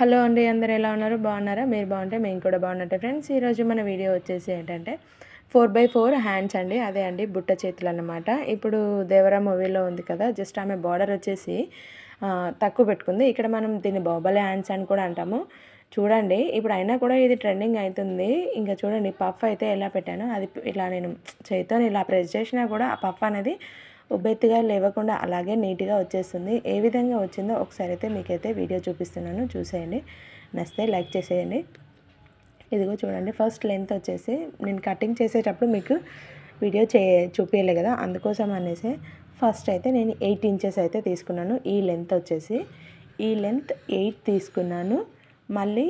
hello అండి అందరు ఎలా ఉన్నారు బాగున్నారా మీరు బాగుంటే మేము కూడా బాగున్నట్టే ఫ్రెండ్స్ ఈరోజు మన వీడియో వచ్చేసి ఏంటంటే ఫోర్ బై ఫోర్ హ్యాండ్స్ అండి అదే అండి బుట్ట చేతులు అనమాట ఇప్పుడు దేవరా మూవీలో ఉంది కదా జస్ట్ ఆమె బార్డర్ వచ్చేసి తక్కువ పెట్టుకుంది ఇక్కడ మనం దీన్ని బాబాలే హ్యాండ్స్ అని కూడా అంటాము చూడండి ఇప్పుడు అయినా కూడా ఇది ట్రెండింగ్ అవుతుంది ఇంకా చూడండి పఫ్ అయితే ఎలా పెట్టాను అది ఇలా నేను చేతితో ఇలా ప్రెస్ చేసినా కూడా ఆ పఫ్ అనేది ఉబ్బెత్తుగా లేవకుండా అలాగే నీట్గా వచ్చేస్తుంది ఏ విధంగా వచ్చిందో ఒకసారి అయితే మీకైతే వీడియో చూపిస్తున్నాను చూసేయండి నచ్చితే లైక్ చేసేయండి ఇదిగో చూడండి ఫస్ట్ లెంత్ వచ్చేసి నేను కటింగ్ చేసేటప్పుడు మీకు వీడియో చే చూపించలే కదా అందుకోసం అనేసి ఫస్ట్ అయితే నేను ఎయిట్ ఇంచెస్ అయితే తీసుకున్నాను ఈ లెంత్ వచ్చేసి ఈ లెంత్ ఎయిట్ తీసుకున్నాను మళ్ళీ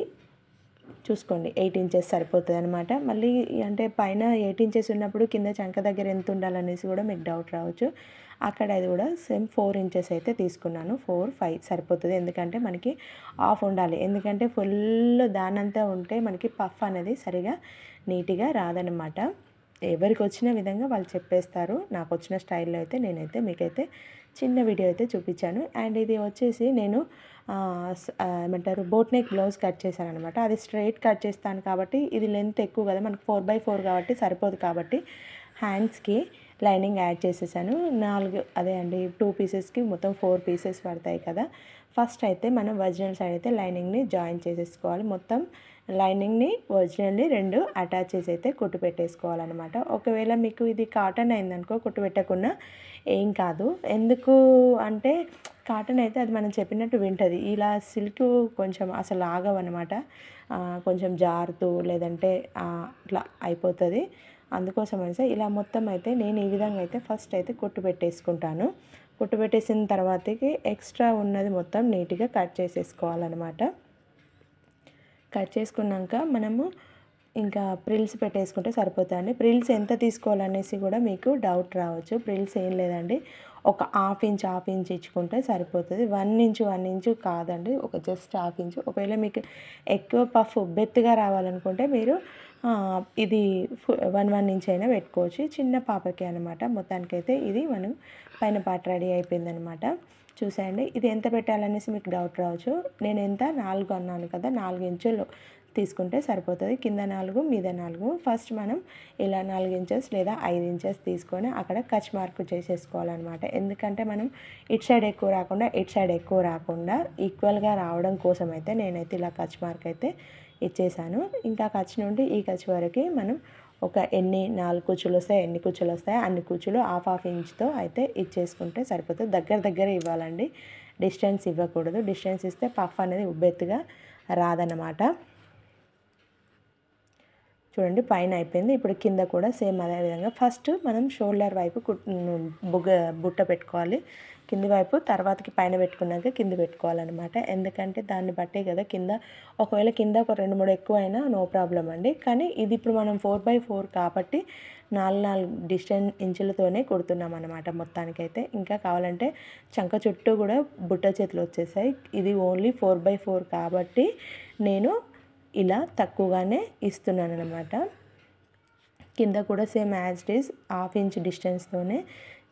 చూసుకోండి ఎయిట్ ఇంచెస్ సరిపోతుంది అనమాట మళ్ళీ అంటే పైన ఎయిట్ ఇంచెస్ ఉన్నప్పుడు కింద చంక దగ్గర ఎంత ఉండాలనేసి కూడా మీకు డౌట్ రావచ్చు అక్కడ అది కూడా సేమ్ ఫోర్ ఇంచెస్ అయితే తీసుకున్నాను ఫోర్ ఫైవ్ సరిపోతుంది ఎందుకంటే మనకి ఆఫ్ ఉండాలి ఎందుకంటే ఫుల్ దానంతా ఉంటే మనకి పఫ్ అనేది సరిగా నీట్గా రాదనమాట ఎవరికి వచ్చిన విధంగా వాళ్ళు చెప్పేస్తారు నాకు వచ్చిన స్టైల్లో అయితే నేనైతే మీకైతే చిన్న వీడియో అయితే చూపించాను అండ్ ఇది వచ్చేసి నేను ఏమంటారు బోట్నెక్ బ్లౌజ్ కట్ చేశాను అనమాట అది స్ట్రైట్ కట్ చేస్తాను కాబట్టి ఇది లెంత్ ఎక్కువ కదా మనకు ఫోర్ బై ఫోర్ కాబట్టి సరిపోదు కాబట్టి హ్యాండ్స్కి లైనింగ్ యాడ్ చేసేసాను నాలుగు అదే అండి టూ పీసెస్కి మొత్తం ఫోర్ పీసెస్ పడతాయి కదా ఫస్ట్ అయితే మనం ఒరిజినల్ సైడ్ అయితే లైనింగ్ని జాయిన్ చేసేసుకోవాలి మొత్తం లైనింగ్ని ఒరిజినల్లీ రెండు అటాచ్ చేసి అయితే కుట్టు పెట్టేసుకోవాలన్నమాట ఒకవేళ మీకు ఇది కాటన్ అయిందనుకో కుట్టు పెట్టకుండా ఏం కాదు ఎందుకు అంటే కాటన్ అయితే అది మనం చెప్పినట్టు వింటుంది ఇలా సిల్క్ కొంచెం అసలు ఆగవన్నమాట కొంచెం జారుతూ లేదంటే అట్లా అయిపోతుంది అందుకోసం అయితే ఇలా మొత్తం అయితే నేను ఈ విధంగా అయితే ఫస్ట్ అయితే కుట్టు పెట్టేసుకుంటాను కుట్టు పెట్టేసిన తర్వాతకి ఎక్స్ట్రా ఉన్నది మొత్తం నీట్గా కట్ చేసేసుకోవాలన్నమాట కట్ చేసుకున్నాక మనము ఇంకా ప్రిల్స్ పెట్టేసుకుంటే సరిపోతాయండి ప్రిల్స్ ఎంత తీసుకోవాలనేసి కూడా మీకు డౌట్ రావచ్చు ప్రిల్స్ ఏం లేదండి ఒక హాఫ్ ఇంచ్ హాఫ్ ఇంచ్ ఇచ్చుకుంటే సరిపోతుంది వన్ ఇంచు వన్ ఇంచు కాదండి ఒక జస్ట్ హాఫ్ ఇంచు ఒకవేళ మీకు ఎక్కువ పఫ్ బెత్తుగా రావాలనుకుంటే మీరు ఇది వన్ వన్ ఇంచ్ అయినా పెట్టుకోవచ్చు చిన్న పాపకి అనమాట మొత్తానికైతే ఇది మనం పైన పాట రెడీ అయిపోయిందనమాట చూసేయండి ఇది ఎంత పెట్టాలనేసి మీకు డౌట్ రావచ్చు నేను ఎంత నాలుగు అన్నాను కదా నాలుగు ఇంచులు తీసుకుంటే సరిపోతుంది కింద నాలుగు మీద నాలుగు ఫస్ట్ మనం ఇలా నాలుగు ఇంచెస్ లేదా ఐదు ఇంచెస్ తీసుకొని అక్కడ కచ్ మార్క్ చేసేసుకోవాలన్నమాట ఎందుకంటే మనం ఇటు సైడ్ ఎక్కువ రాకుండా ఇటు సైడ్ ఎక్కువ రాకుండా ఈక్వల్గా రావడం కోసం అయితే నేనైతే ఇలా కచ్ మార్క్ అయితే ఇచ్చేసాను ఇంకా కచ్ నుండి ఈ కచ్ వరకు మనం ఒక ఎన్ని నాలుగు కూర్చులు వస్తాయి ఎన్ని కూర్చులు వస్తాయి అన్ని కూర్చులు హాఫ్ హాఫ్ ఇంచ్తో అయితే ఇచ్చేసుకుంటే సరిపోతుంది దగ్గర దగ్గర ఇవ్వాలండి డిస్టెన్స్ ఇవ్వకూడదు డిస్టెన్స్ ఇస్తే పఫ్ అనేది ఉబ్బెత్తుగా రాదన్నమాట చూడండి పైన అయిపోయింది ఇప్పుడు కింద కూడా సేమ్ అదే విధంగా ఫస్ట్ మనం షోల్డర్ వైపు బుగ్గ బుట్ట పెట్టుకోవాలి కింది వైపు తర్వాతకి పైన పెట్టుకున్నాక కింద పెట్టుకోవాలన్నమాట ఎందుకంటే దాన్ని బట్టే కదా కింద ఒకవేళ కింద ఒక రెండు మూడు ఎక్కువైనా నో ప్రాబ్లం అండి కానీ ఇది ఇప్పుడు మనం ఫోర్ బై ఫోర్ కాబట్టి నాలుగు నాలుగు డిస్టెన్ ఇంచులతోనే కుడుతున్నాం అనమాట మొత్తానికైతే ఇంకా కావాలంటే చంక చుట్టూ కూడా బుట్ట చేతులు వచ్చేసాయి ఇది ఓన్లీ ఫోర్ బై ఫోర్ కాబట్టి నేను ఇలా తక్కువగానే ఇస్తున్నాను అనమాట కింద కూడా same as this half inch డిస్టెన్స్తోనే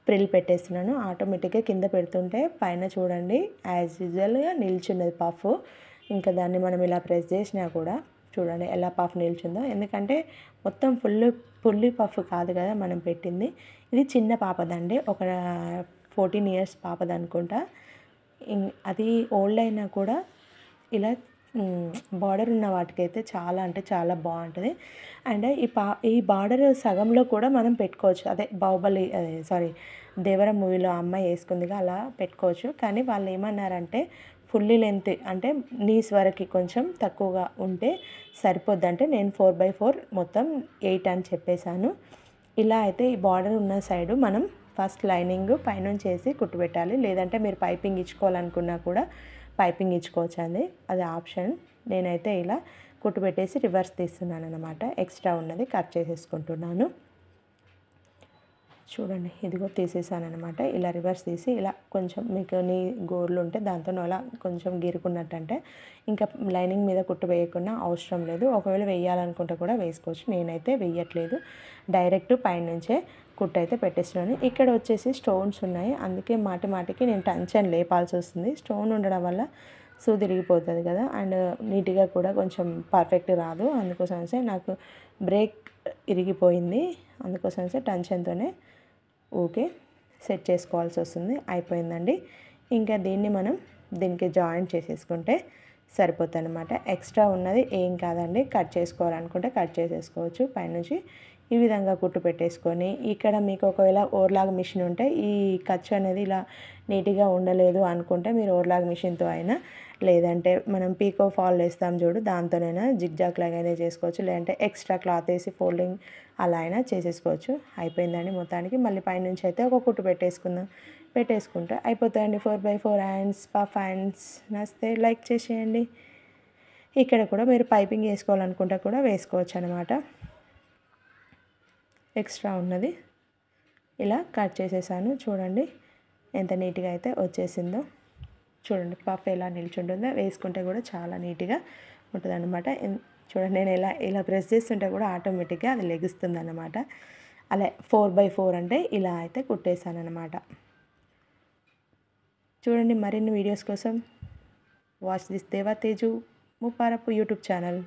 ప్రిల్ పెట్టేస్తున్నాను ఆటోమేటిక్గా కింద పెడుతుంటే పైన చూడండి యాజ్ యూజువల్గా నిల్చున్నది పఫ్ ఇంకా దాన్ని మనం ఇలా ప్రెస్ చేసినా కూడా చూడండి ఎలా పఫ్ నిల్చుందో ఎందుకంటే మొత్తం ఫుల్ పుల్లి పఫ్ కాదు కదా మనం పెట్టింది ఇది చిన్న పాపదండి ఒక ఫోర్టీన్ ఇయర్స్ పాపది అనుకుంటా అది ఓల్డ్ అయినా కూడా ఇలా బార్డర్ ఉన్న వాటికైతే చాలా అంటే చాలా బాగుంటుంది అండ్ ఈ పా ఈ బార్డర్ సగంలో కూడా మనం పెట్టుకోవచ్చు అదే బాహుబలి అదే సారీ దేవర మూవీలో అమ్మాయి వేసుకుందిగా అలా పెట్టుకోవచ్చు కానీ వాళ్ళు ఏమన్నారంటే ఫుల్లీ లెంత్ అంటే నీస్ వరకు కొంచెం తక్కువగా ఉంటే సరిపోద్ది అంటే నేను ఫోర్ బై ఫోర్ మొత్తం ఎయిట్ అని చెప్పేశాను ఇలా అయితే ఈ బార్డర్ ఉన్న సైడు మనం ఫస్ట్ లైనింగ్ పైనుంచి వేసి కుట్టుపెట్టాలి లేదంటే మీరు పైపింగ్ ఇచ్చుకోవాలనుకున్నా కూడా పైపింగ్ అండి అది ఆప్షన్ నేనైతే ఇలా కుట్టు పెట్టేసి రివర్స్ తీస్తున్నాను అనమాట ఎక్స్ట్రా ఉన్నది కట్ చేసేసుకుంటున్నాను చూడండి ఇదిగో తీసేసాను అనమాట ఇలా రివర్స్ తీసి ఇలా కొంచెం మీకు నీ గోర్లు ఉంటే దాంతో అలా కొంచెం అంటే ఇంకా లైనింగ్ మీద కుట్టు వేయకుండా అవసరం లేదు ఒకవేళ వేయాలనుకుంటే కూడా వేసుకోవచ్చు నేనైతే వేయట్లేదు డైరెక్ట్ పైనుంచే అయితే పెట్టేస్తున్నాను ఇక్కడ వచ్చేసి స్టోన్స్ ఉన్నాయి అందుకే మాటి మాటికి నేను టెన్షన్ లేపాల్సి వస్తుంది స్టోన్ ఉండడం వల్ల సూ తిరిగిపోతుంది కదా అండ్ నీట్గా కూడా కొంచెం పర్ఫెక్ట్ రాదు అందుకోసమే నాకు బ్రేక్ ఇరిగిపోయింది అందుకోసమే టెన్షన్తోనే ఊకే సెట్ చేసుకోవాల్సి వస్తుంది అయిపోయిందండి ఇంకా దీన్ని మనం దీనికి జాయిన్ చేసేసుకుంటే సరిపోతుంది అనమాట ఎక్స్ట్రా ఉన్నది ఏం కాదండి కట్ చేసుకోవాలనుకుంటే కట్ చేసేసుకోవచ్చు పైనుంచి ఈ విధంగా కుట్టు పెట్టేసుకొని ఇక్కడ మీకు ఒకవేళ ఓర్లాగ్ మిషన్ ఉంటే ఈ ఖర్చు అనేది ఇలా నీట్గా ఉండలేదు అనుకుంటే మీరు ఓర్లాగ్ మిషన్తో అయినా లేదంటే మనం పీకో ఫాల్ వేస్తాం చూడు దాంతోనైనా లాగా లాగైనా చేసుకోవచ్చు లేదంటే ఎక్స్ట్రా క్లాత్ వేసి ఫోల్డింగ్ అలా అయినా చేసేసుకోవచ్చు అయిపోయిందండి మొత్తానికి మళ్ళీ పైనుంచి అయితే ఒక కుట్టు పెట్టేసుకుందాం పెట్టేసుకుంటే అయిపోతాయండి four by four hands puff hands నస్తే లైక్ చేసేయండి ఇక్కడ కూడా మీరు పైపింగ్ వేసుకోవాలనుకుంటే కూడా వేసుకోవచ్చు అనమాట ఎక్స్ట్రా ఉన్నది ఇలా కట్ చేసేసాను చూడండి ఎంత నీట్గా అయితే వచ్చేసిందో చూడండి పఫ్ ఎలా నిల్చుంటుందో వేసుకుంటే కూడా చాలా నీట్గా ఉంటుంది అనమాట చూడండి నేను ఇలా ఇలా ప్రెస్ చేస్తుంటే కూడా ఆటోమేటిక్గా అది లెగుస్తుంది అలా ఫోర్ బై ఫోర్ అంటే ఇలా అయితే కుట్టేశాను అనమాట చూడండి మరిన్ని వీడియోస్ కోసం వాచ్ దిస్ దేవా తేజు ముప్పారపు యూట్యూబ్ ఛానల్